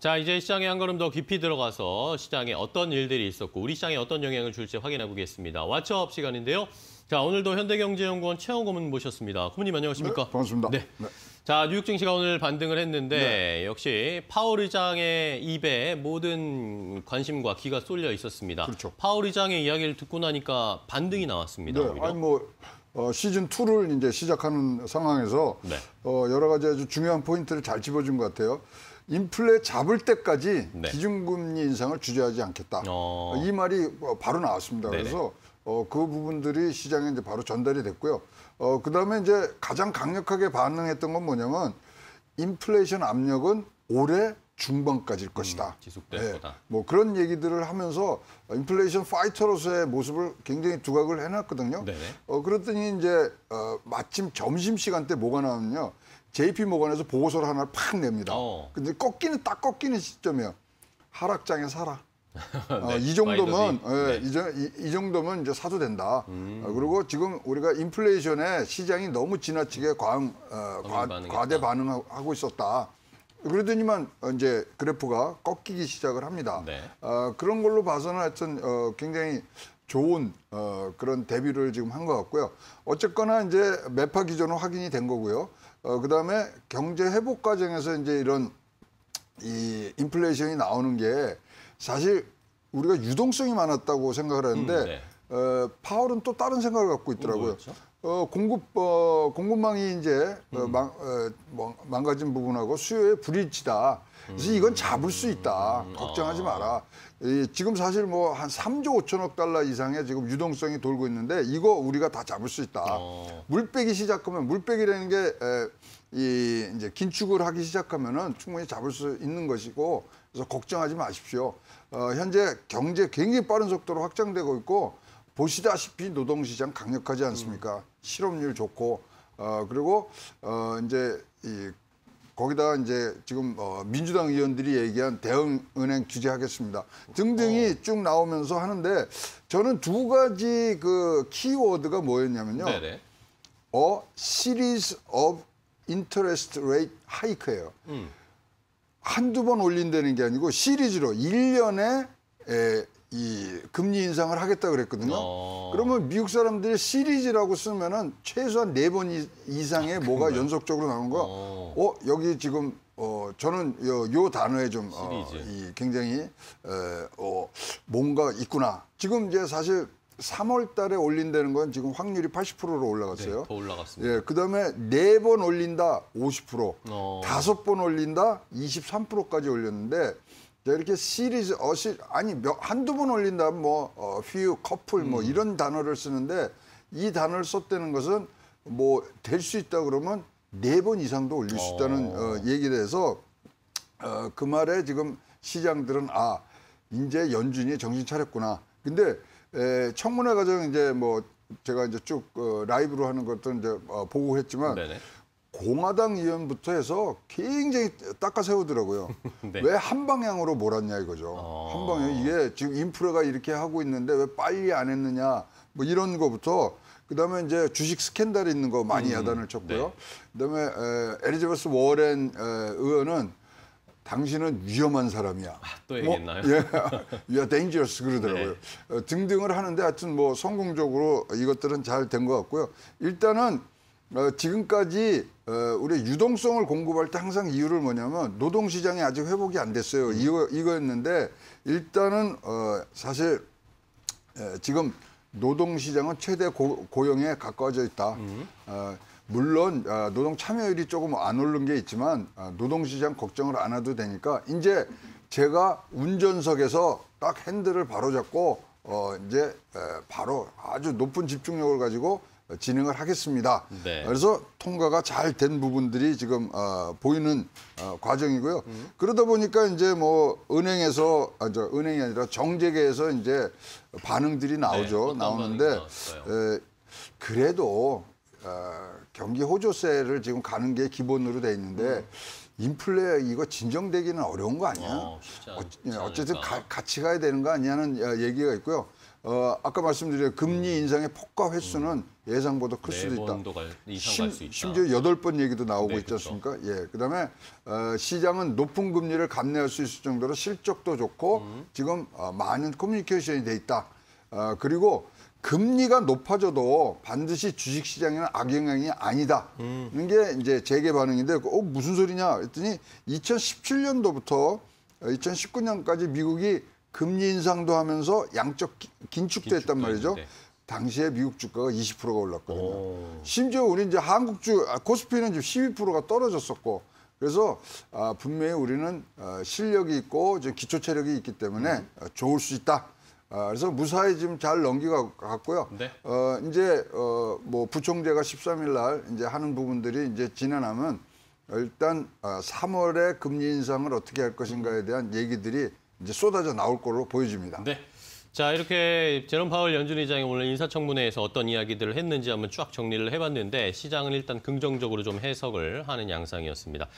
자, 이제 시장에 한 걸음 더 깊이 들어가서 시장에 어떤 일들이 있었고 우리 시장에 어떤 영향을 줄지 확인해 보겠습니다. 왓츠업 시간인데요. 자, 오늘도 현대경제연구원 최영 고문 모셨습니다. 고문님 안녕하십니까? 네, 반갑습니다. 네. 네. 자, 뉴욕 증시가 오늘 반등을 했는데 네. 역시 파월 의장의 입에 모든 관심과 귀가 쏠려 있었습니다. 그렇죠. 파월 의장의 이야기를 듣고 나니까 반등이 나왔습니다. 네, 아니 뭐 어, 시즌 2를 이제 시작하는 상황에서 네. 어, 여러 가지 아주 중요한 포인트를 잘 집어준 것 같아요. 인플레 잡을 때까지 네. 기준금리 인상을 주저하지 않겠다. 어... 이 말이 뭐 바로 나왔습니다. 네네. 그래서 어, 그 부분들이 시장에 이제 바로 전달이 됐고요. 어, 그 다음에 이제 가장 강력하게 반응했던 건 뭐냐면 인플레이션 압력은 올해 중반까지일 것이다. 음, 지속될 네. 거다. 뭐 그런 얘기들을 하면서 인플레이션 파이터로서의 모습을 굉장히 두각을 해놨거든요. 네. 어, 그랬더니 이제 어, 마침 점심 시간 때 뭐가 나오면요. JP 모건에서 보고서를 하나 를팍 냅니다. 어. 근데 꺾이는 딱 꺾이는 시점이에요. 하락장에 사라. 어, 네, 어, 이 정도면 예, 네. 이, 이, 정도면 이제 사도 된다. 음. 어, 그리고 지금 우리가 인플레이션에 시장이 너무 지나치게 과응, 어, 과, 대 반응하고 있었다. 그러더니만 이제 그래프가 꺾이기 시작을 합니다. 네. 어, 그런 걸로 봐서는 하여튼 어, 굉장히 좋은 어, 그런 대비를 지금 한 것 같고요. 어쨌거나 이제 매파 기조는 확인이 된 거고요. 어, 그다음에 경제 회복 과정에서 이제 이런 이 인플레이션이 나오는 게 사실 우리가 유동성이 많았다고 생각을 했는데 음, 네. 어, 파월은 또 다른 생각을 갖고 있더라고요. 음, 그렇죠? 어, 공급 어, 공급망이 이제 어, 음. 어, 망, 어, 뭐, 망가진 부분하고 수요의 불일치다. 그래서 이건 음. 잡을 수 있다. 음. 걱정하지 아. 마라. 이, 지금 사실 뭐 한 3조 5천억 달러 이상의 지금 유동성이 돌고 있는데 이거 우리가 다 잡을 수 있다. 어. 물빼기 시작하면 물빼기라는 게 에, 이, 이제 긴축을 하기 시작하면은 충분히 잡을 수 있는 것이고 그래서 걱정하지 마십시오. 어, 현재 경제 굉장히 빠른 속도로 확장되고 있고 보시다시피 노동시장 강력하지 않습니까? 음. 실업률 좋고 어 그리고 어 이제 이 거기다가 이제 지금 어 민주당 의원들이 얘기한 대응은행 규제하겠습니다 등등이 어. 쭉 나오면서 하는데 저는 두 가지 그 키워드가 뭐였냐면요. 네네. 어 시리즈 업 인터레스트 레이트 하이크예요. 음. 한두 번 올린다는 게 아니고 시리즈로 일년에 에, 이 금리 인상을 하겠다 그랬거든요. 어... 그러면 미국 사람들이 시리즈라고 쓰면은 최소한 네 번 이상의 아, 뭐가 연속적으로 나오는 거. 어... 어, 여기 지금 어 저는 요, 요 단어에 좀 어, 이 굉장히 에, 어 뭔가 있구나. 지금 이제 사실 3월 달에 올린다는 건 지금 확률이 80%로 올라갔어요. 네, 더 올라갔습니다. 예, 그다음에 네 번 올린다 50%, 어. 다섯 번 올린다 23%까지 올렸는데 이렇게 시리즈 어시 아니 한두 번 올린다면 뭐 어, 휘 커플 뭐 음. 이런 단어를 쓰는데 이 단어를 썼다는 것은 뭐 될 수 있다 그러면 네 번 이상도 올릴 수 있다는 어. 어, 얘기를 해서 어, 그 말에 지금 시장들은 아 이제 연준이 정신 차렸구나. 근데 에, 청문회 과정 이제 뭐 제가 이제 쭉 어, 라이브로 하는 것도 이제 어, 보고했지만. 네네. 공화당 의원부터 해서 굉장히 닦아세우더라고요. 네. 왜한 방향으로 몰았냐 이거죠. 어... 한 방향 이게 지금 인프라가 이렇게 하고 있는데 왜 빨리 안 했느냐 뭐 이런 거부터 그다음에 이제 주식 스캔들이 있는 거 많이 음, 야단을 쳤고요. 네. 그다음에 에, 에리자베스 워렌 에, 의원은 당신은 위험한 사람이야. 아, 또 뭐, 얘기했나요? 뭐, 예, you are dangerous 그러더라고요. 네. 어, 등등을 하는데 하여튼 뭐 성공적으로 이것들은 잘 된 것 같고요. 일단은 어, 지금까지 어, 우리 유동성을 공급할 때 항상 이유를 뭐냐면 노동시장이 아직 회복이 안 됐어요. 음. 이거, 이거였는데 일단은 어, 사실 에, 지금 노동시장은 최대 고, 용에 가까워져 있다. 음. 어, 물론 어, 노동 참여율이 조금 안 오른 게 있지만 어, 노동시장 걱정을 안 해도 되니까 이제 제가 운전석에서 딱 핸들을 바로잡고 어, 이제 에, 바로 아주 높은 집중력을 가지고 진행을 하겠습니다. 네. 그래서 통과가 잘 된 부분들이 지금 어, 보이는 어, 과정이고요. 음. 그러다 보니까 이제 뭐 은행에서 아, 저 은행이 아니라 정재계에서 이제 반응들이 네, 나오죠. 네, 나오는데 에, 그래도 어, 경기 호조세를 지금 가는 게 기본으로 돼 있는데 음. 인플레 이거 진정되기는 어려운 거 아니야? 어, 어 예, 어쨌든 가, 같이 가야 되는 거 아니냐는 어, 얘기가 있고요. 어, 아까 말씀드린 금리 인상의 폭과 횟수는 예상보다 클 수도 있다. 네 심, 심지어 여덟 번 얘기도 나오고 네, 있지 그렇죠. 않습니까? 예. 그다음에 어, 시장은 높은 금리를 감내할 수 있을 정도로 실적도 좋고 음. 지금 어, 많은 커뮤니케이션이 돼 있다. 어, 그리고 금리가 높아져도 반드시 주식 시장에는 악영향이 아니다. 음. 이런 게 이제 재개 반응인데 어 무슨 소리냐 했더니 2017년도부터 2019년까지 어, 미국이 금리 인상도 하면서 양적 긴축됐단 말이죠. 있 당시에 미국 주가가 20%가 올랐거든요. 오. 심지어 우리 이제 한국 주 아, 코스피는 지금 12%가 떨어졌었고 그래서 아, 분명히 우리는 어, 실력이 있고 이제 기초 체력이 있기 때문에 음. 아, 좋을 수 있다. 아, 그래서 무사히 지금 잘넘기고갔고요 네. 어, 이제 어, 뭐 부총재가 13일 날 이제 하는 부분들이 이제 지나나면 일단 어, 3월에 금리 인상을 어떻게 할 것인가에 대한 얘기들이 이제 쏟아져 나올 걸로 보여집니다. 네. 자 이렇게 제롬 파월 연준 의장이 오늘 인사청문회에서 어떤 이야기들을 했는지 한번 쫙 정리를 해봤는데 시장은 일단 긍정적으로 좀 해석을 하는 양상이었습니다.